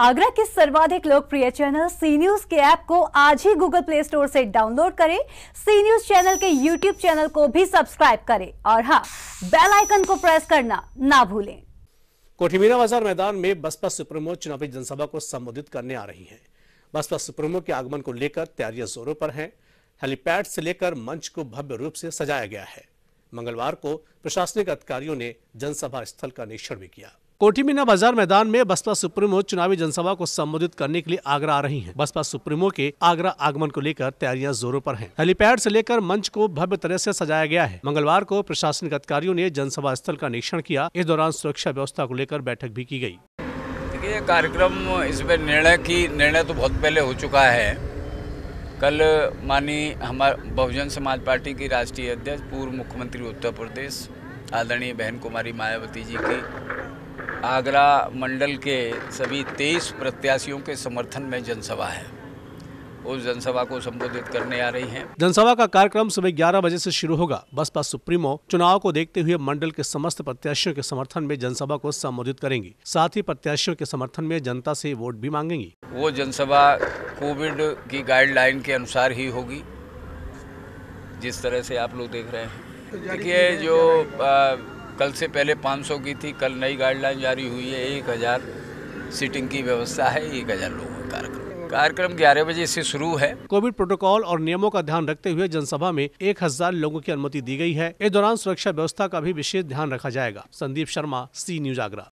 आगरा के सर्वाधिक लोकप्रिय चैनल सी न्यूज के ऐप को आज ही गूगल प्ले स्टोर से डाउनलोड करें सी न्यूज चैनल के यूट्यूब चैनल को भी सब्सक्राइब करें और हाँ बेल आइकन को प्रेस करना ना भूलें कोठीमीरा बाजार मैदान में बसपा सुप्रीमो चुनावी जनसभा को संबोधित करने आ रही है बसपा सुप्रीमो के आगमन को लेकर तैयारियां जोरों पर है हेलीपैड से लेकर मंच को भव्य रूप से सजाया गया है मंगलवार को प्रशासनिक अधिकारियों ने जनसभा स्थल का निरीक्षण भी किया मीना बाजार मैदान में बसपा सुप्रीमो चुनावी जनसभा को संबोधित करने के लिए आगरा आ रही हैं। बसपा सुप्रीमो के आगरा आगमन को लेकर तैयारियां जोरों पर हैं। हेलीपैड से लेकर मंच को भव्य तरह से सजाया गया है मंगलवार को प्रशासनिक अधिकारियों ने जनसभा स्थल का निरीक्षण किया इस दौरान सुरक्षा व्यवस्था को लेकर बैठक भी की गयी देखिए ये कार्यक्रम इसमें निर्णय की निर्णय तो बहुत पहले हो चुका है कल मानी हमारे बहुजन समाज पार्टी की राष्ट्रीय अध्यक्ष पूर्व मुख्यमंत्री उत्तर प्रदेश आदरणीय बहन कुमारी मायावती जी की आगरा मंडल के सभी तेईस प्रत्याशियों के समर्थन में जनसभा है उस जनसभा को संबोधित करने आ रही हैं। जनसभा का कार्यक्रम सुबह 11 बजे से शुरू होगा बसपा सुप्रीमो चुनाव को देखते हुए मंडल के समस्त प्रत्याशियों के समर्थन में जनसभा को संबोधित करेंगी साथ ही प्रत्याशियों के समर्थन में जनता से वोट भी मांगेंगी वो जनसभा कोविड की गाइडलाइन के अनुसार ही होगी जिस तरह से आप लोग देख रहे हैं देखिए जो आ, कल से पहले 500 की थी कल नई गाइडलाइन जारी हुई है एक हज़ार सीटिंग की व्यवस्था है एक हज़ार लोगों का कार्यक्रम कार्यक्रम ग्यारह बजे से शुरू है कोविड प्रोटोकॉल और नियमों का ध्यान रखते हुए जनसभा में एक हजार लोगों की अनुमति दी गई है इस दौरान सुरक्षा व्यवस्था का भी विशेष ध्यान रखा जाएगा संदीप शर्मा सी न्यूज आगरा